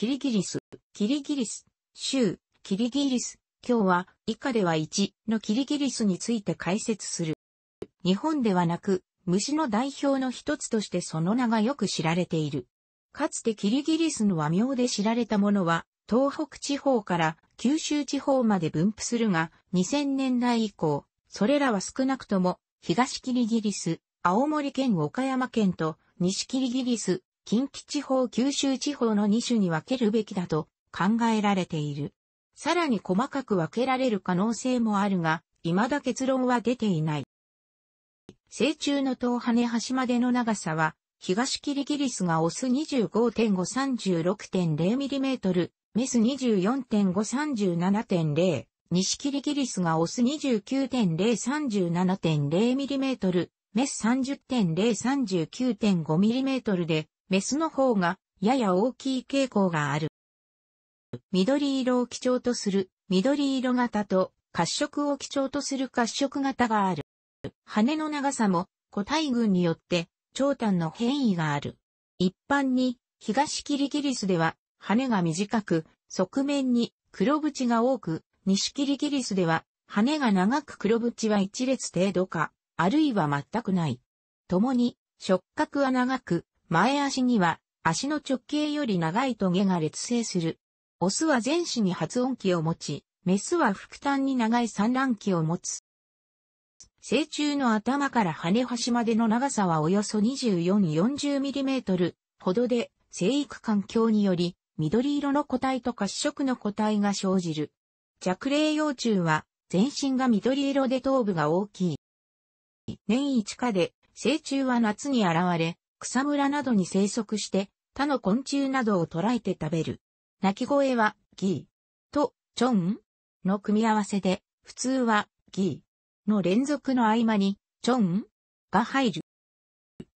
キリギリス、キリギリス、州、キリギリス。今日は以下では1のキリギリスについて解説する。日本ではなく、虫の代表の一つとしてその名がよく知られている。かつてキリギリスの和名で知られたものは、東北地方から九州地方まで分布するが、2000年代以降、それらは少なくとも、東キリギリス、青森県岡山県と、西キリギリス、近畿地方九州地方の2種に分けるべきだと考えられている。さらに細かく分けられる可能性もあるが、未だ結論は出ていない。成虫の頭羽端までの長さは、東キリギリスがオス 25.536.0mm、メス24.537.0、西キリギリスがオス 29.037.0mm、メス 30.039.5mm で、メスの方がやや大きい傾向がある。緑色を基調とする緑色型と褐色を基調とする褐色型がある。羽の長さも個体群によって長短の変異がある。一般に東キリギリスでは羽が短く側面に黒縁が多く、西キリギリスでは羽が長く黒縁は一列程度か、あるいは全くない。共に触覚は長く、前足には足の直径より長いトゲが劣勢する。オスは前肢に発音器を持ち、メスは腹端に長い産卵器を持つ。成虫の頭から羽端までの長さはおよそ 24-40mm ほどで、生育環境により、緑色の個体と褐色の個体が生じる。弱霊幼虫は、全身が緑色で頭部が大きい。年一下で、成虫は夏に現れ、草むらなどに生息して、他の昆虫などを捕らえて食べる。鳴き声は、ギーと、チョンの組み合わせで、普通は、ギーの連続の合間に、チョンが入る。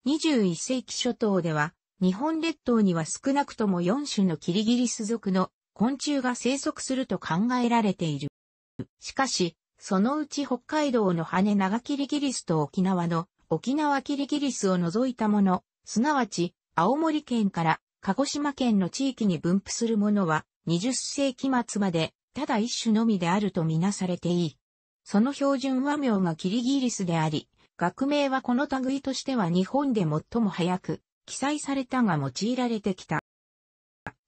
21世紀初頭では、日本列島には少なくとも4種のキリギリス属の昆虫が生息すると考えられている。しかし、そのうち北海道の羽長キリギリスと沖縄の沖縄キリギリスを除いたものすなわち、青森県から鹿児島県の地域に分布するものは、20世紀末まで、ただ一種のみであるとみなされていい。その標準和名がキリギリスであり、学名はこの類としては日本で最も早く、記載されたが用いられてきた。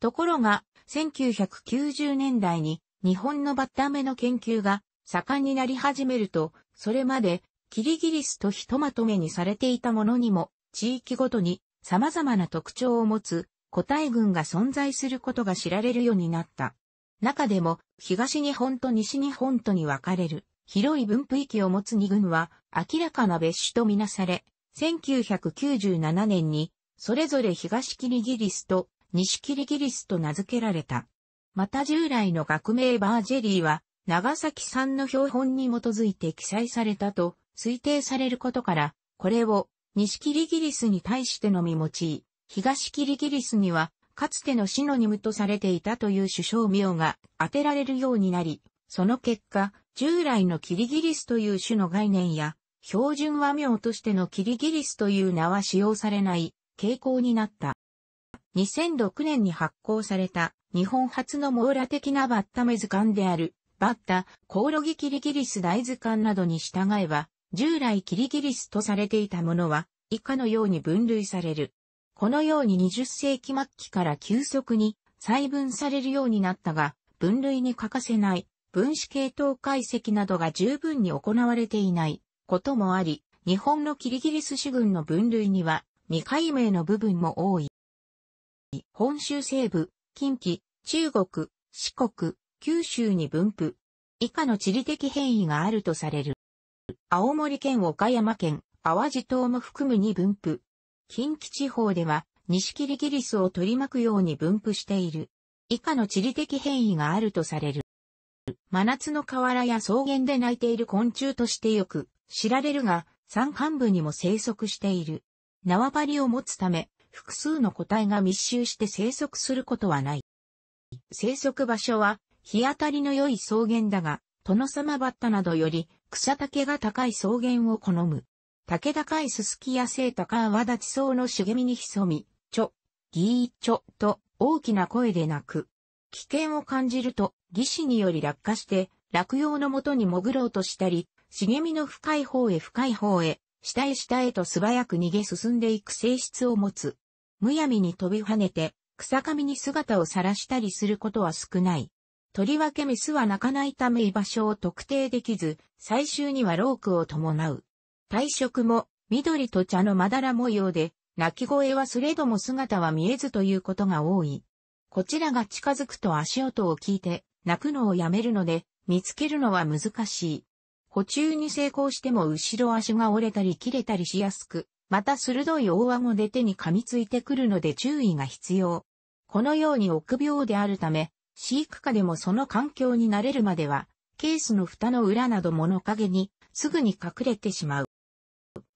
ところが、1990年代に日本のバッタメの研究が盛んになり始めると、それまでキリギリスとひとまとめにされていたものにも地域ごとに様々な特徴を持つ個体群が存在することが知られるようになった。中でも東日本と西日本とに分かれる広い分布域を持つ2群は明らかな別種とみなされ、1997年にそれぞれ東キリギリスと西キリギリスと名付けられた。また従来の学名バージェリーは長崎産の標本に基づいて記載されたと推定されることから、これを西キリギリスに対してのみ用い、東キリギリスには、かつてのシノニムとされていたという首相名が当てられるようになり、その結果、従来のキリギリスという種の概念や、標準和名としてのキリギリスという名は使用されない傾向になった。2006年に発行された日本初の網羅的なバッタメ図鑑であるバッタ、コオロギキリギリス大図鑑などに従えば、従来キリギリスとされていたものは、以下のように分類される。このように20世紀末期から急速に細分されるようになったが、分類に欠かせない分子系統解析などが十分に行われていないこともあり、日本のキリギリス主群の分類には未解明の部分も多い。本州西部、近畿、中国、四国、九州に分布。以下の地理的変異があるとされる。青森県岡山県、淡路島も含む2分布。近畿地方では、西キリギリスを取り巻くように分布している。以下の地理的変異があるとされる。真夏の河原や草原で鳴いている昆虫としてよく知られるが、山間部にも生息している。縄張りを持つため、複数の個体が密集して生息することはない。生息場所は、日当たりの良い草原だが、トノサマバッタなどより草丈が高い草原を好む。竹高いススキや背高わ立ち草の茂みに潜み、ちょ、ぎーちょと大きな声で鳴く。危険を感じると、義士により落下して、落葉のもとに潜ろうとしたり、茂みの深い方へ深い方へ、下へ下へと素早く逃げ進んでいく性質を持つ。むやみに飛び跳ねて、草上に姿を晒したりすることは少ない。とりわけメスは鳴かないため居場所を特定できず、最終にはロークを伴う。体色も、緑と茶のまだら模様で、鳴き声はすれども姿は見えずということが多い。こちらが近づくと足音を聞いて、鳴くのをやめるので、見つけるのは難しい。補中に成功しても後ろ足が折れたり切れたりしやすく、また鋭い大顎で手に噛みついてくるので注意が必要。このように臆病であるため、飼育下でもその環境に慣れるまでは、ケースの蓋の裏など物陰にすぐに隠れてしまう。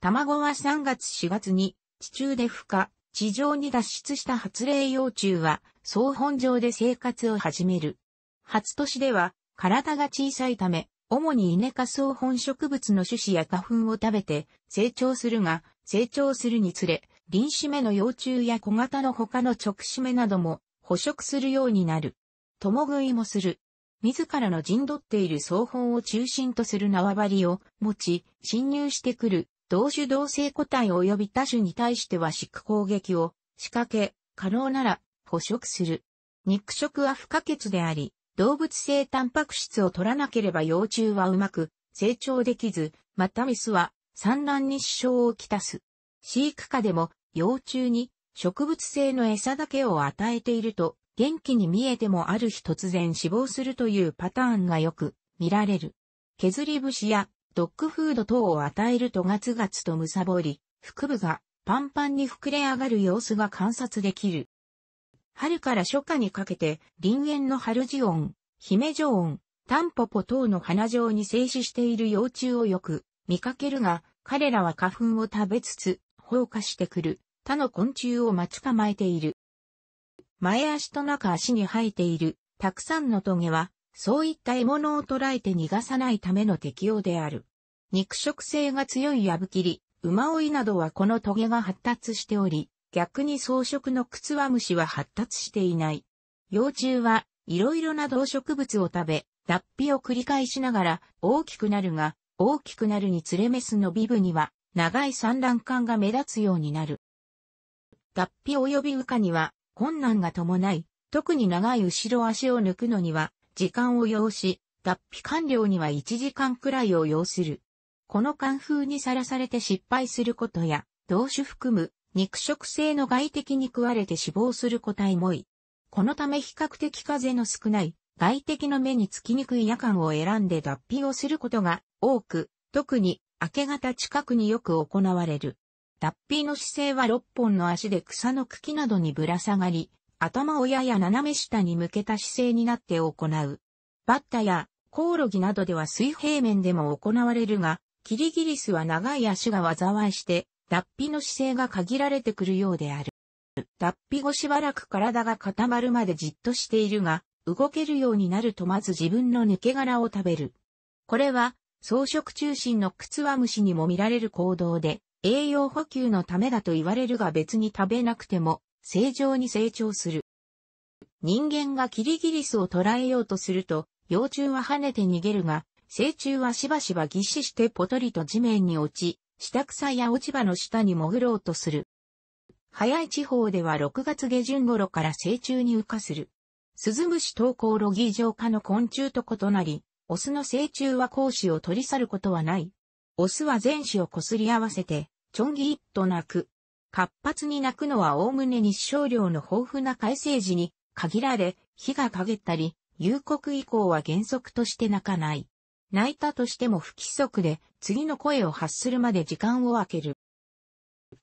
卵は3月4月に地中で孵化、地上に脱出した発霊幼虫は総本上で生活を始める。初年では体が小さいため、主に稲科草本植物の種子や花粉を食べて成長するが、成長するにつれ、臨死目の幼虫や小型の他の直死目なども捕食するようになる。共食いもする。自らの陣取っている双方を中心とする縄張りを持ち、侵入してくる、同種同性個体及び他種に対してはク攻撃を仕掛け、可能なら捕食する。肉食は不可欠であり、動物性タンパク質を取らなければ幼虫はうまく成長できず、またミスは産卵に支障をきたす。飼育下でも幼虫に植物性の餌だけを与えていると元気に見えてもある日突然死亡するというパターンがよく見られる。削り節やドッグフード等を与えるとガツガツと貪り、腹部がパンパンに膨れ上がる様子が観察できる。春から初夏にかけて、林園の春ジオン、姫ジオン、タンポポ等の花状に静止している幼虫をよく見かけるが、彼らは花粉を食べつつ、放火してくる他の昆虫を待ち構えている。前足と中足に生えている、たくさんのトゲは、そういった獲物を捕らえて逃がさないための適用である。肉食性が強いヤブキリ、馬追いなどはこのトゲが発達しており、逆に草食のクツワムシは発達していない。幼虫はいろいろな動植物を食べ、脱皮を繰り返しながら大きくなるが、大きくなるにつれメスのビブには長い産卵管が目立つようになる。脱皮及び羽化には困難が伴い、特に長い後ろ足を抜くのには、時間を要し、脱皮完了には1時間くらいを要する。この寒風にさらされて失敗することや、同種含む肉食性の外敵に食われて死亡する個体もい。このため比較的風の少ない外敵の目につきにくい夜間を選んで脱皮をすることが多く、特に明け方近くによく行われる。脱皮の姿勢は6本の足で草の茎などにぶら下がり、頭をやや斜め下に向けた姿勢になって行う。バッタやコオロギなどでは水平面でも行われるが、キリギリスは長い足が災いして、脱皮の姿勢が限られてくるようである。脱皮後しばらく体が固まるまでじっとしているが、動けるようになるとまず自分の抜け殻を食べる。これは、草食中心のクツワムシにも見られる行動で、栄養補給のためだと言われるが別に食べなくても正常に成長する。人間がキリギリスを捕らえようとすると、幼虫は跳ねて逃げるが、成虫はしばしばぎ死してポトリと地面に落ち、下草や落ち葉の下に潜ろうとする。早い地方では6月下旬頃から成虫に浮かする。スズムシロギー上科の昆虫と異なり、オスの成虫は講師を取り去ることはない。オスは全種をこすり合わせて、ちょんぎいっと鳴く。活発に鳴くのは概ね日照量の豊富な改正時に限られ、火が陰ったり、夕刻以降は原則として鳴かない。泣いたとしても不規則で、次の声を発するまで時間を空ける。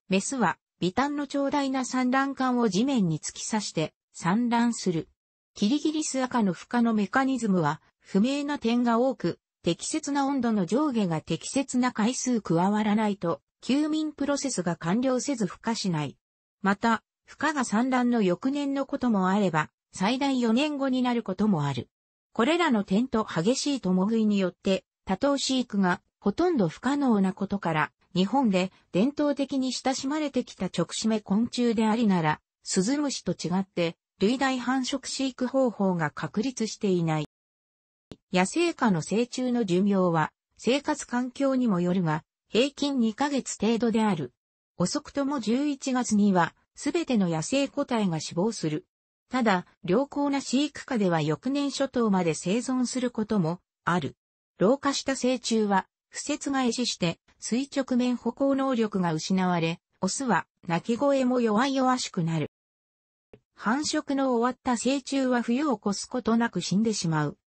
メスは、微炭の長大な産卵管を地面に突き刺して、産卵する。キリギリス赤の孵化のメカニズムは、不明な点が多く、適切な温度の上下が適切な回数加わらないと、休眠プロセスが完了せず孵化しない。また、孵化が産卵の翌年のこともあれば、最大4年後になることもある。これらの点と激しい共食いによって、多頭飼育がほとんど不可能なことから、日本で伝統的に親しまれてきた直締め昆虫でありなら、スズムシと違って、類大繁殖飼育方法が確立していない。野生下の成虫の寿命は、生活環境にもよるが、平均2ヶ月程度である。遅くとも11月には、全ての野生個体が死亡する。ただ、良好な飼育下では翌年初頭まで生存することもある。老化した成虫は、不節が壊死して垂直面歩行能力が失われ、オスは鳴き声も弱々しくなる。繁殖の終わった成虫は冬を越すことなく死んでしまう。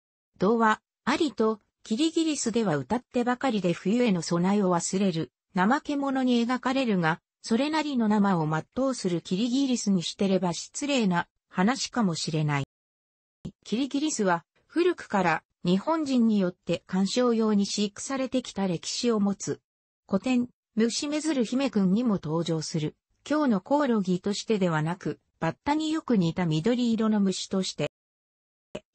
童話、ありと、キリギリスでは歌ってばかりで冬への備えを忘れる、怠け者に描かれるが、それなりの生を全うするキリギリスにしてれば失礼な話かもしれない。キリギリスは古くから日本人によって鑑賞用に飼育されてきた歴史を持つ。古典、虫めずる姫君にも登場する。今日のコオロギとしてではなく、バッタによく似た緑色の虫として。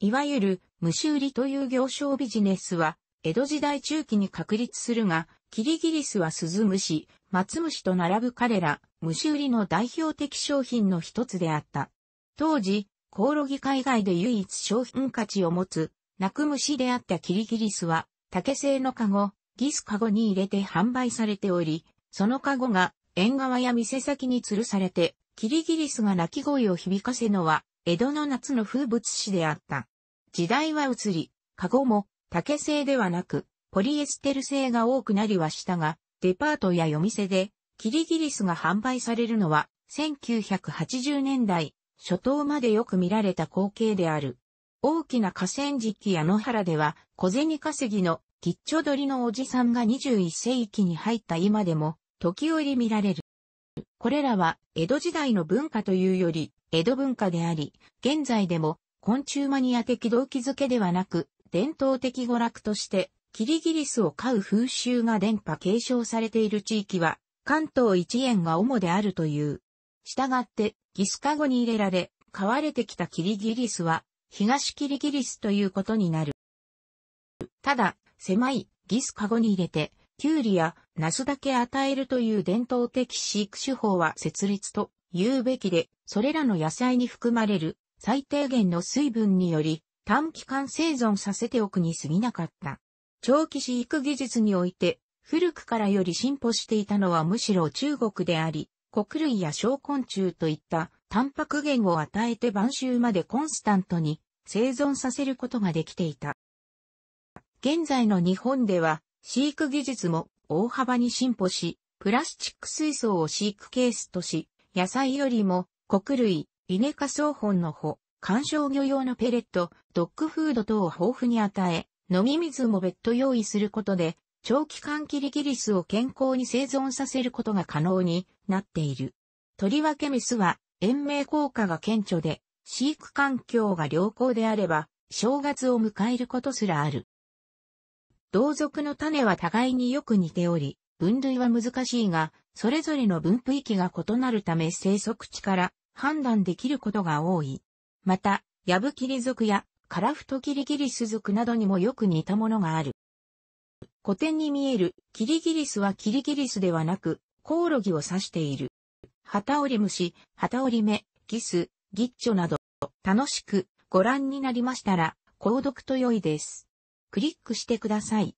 いわゆる虫売りという行商ビジネスは、江戸時代中期に確立するが、キリギリスは鈴虫、松虫と並ぶ彼ら、虫売りの代表的商品の一つであった。当時、コオロギ海外で唯一商品価値を持つ、泣く虫であったキリギリスは、竹製のカゴ、ギスカゴに入れて販売されており、そのカゴが縁側や店先に吊るされて、キリギリスが鳴き声を響かせのは、江戸の夏の風物詩であった。時代は移り、カゴも竹製ではなく、ポリエステル製が多くなりはしたが、デパートや夜店で、キリギリスが販売されるのは、1980年代、初頭までよく見られた光景である。大きな河川敷や野原では、小銭稼ぎのキッチョ取のおじさんが21世紀に入った今でも、時折見られる。これらは、江戸時代の文化というより、江戸文化であり、現在でも、昆虫マニア的動機づけではなく、伝統的娯楽として、キリギリスを飼う風習が伝播継承されている地域は、関東一円が主であるという。したがって、ギスカゴに入れられ、飼われてきたキリギリスは、東キリギリスということになる。ただ、狭いギスカゴに入れて、キュウリやナスだけ与えるという伝統的飼育手法は設立と言うべきで、それらの野菜に含まれる最低限の水分により短期間生存させておくに過ぎなかった。長期飼育技術において古くからより進歩していたのはむしろ中国であり、穀類や小昆虫といったタンパク源を与えて晩秋までコンスタントに生存させることができていた。現在の日本では飼育技術も大幅に進歩し、プラスチック水槽を飼育ケースとし、野菜よりも穀類、稲科草本の穂、観賞魚用のペレット、ドッグフード等を豊富に与え、飲み水も別途用意することで、長期間キリギリスを健康に生存させることが可能になっている。とりわけメスは、延命効果が顕著で、飼育環境が良好であれば、正月を迎えることすらある。同族の種は互いによく似ており、分類は難しいが、それぞれの分布域が異なるため生息地から判断できることが多い。また、ヤブキリ族やカラフトキリギリス族などにもよく似たものがある。古典に見えるキリギリスはキリギリスではなく、コオロギを指している。ハタオリムシ、ハタオリメ、ギス、ギッチョなど、楽しくご覧になりましたら、購読と良いです。クリックしてください。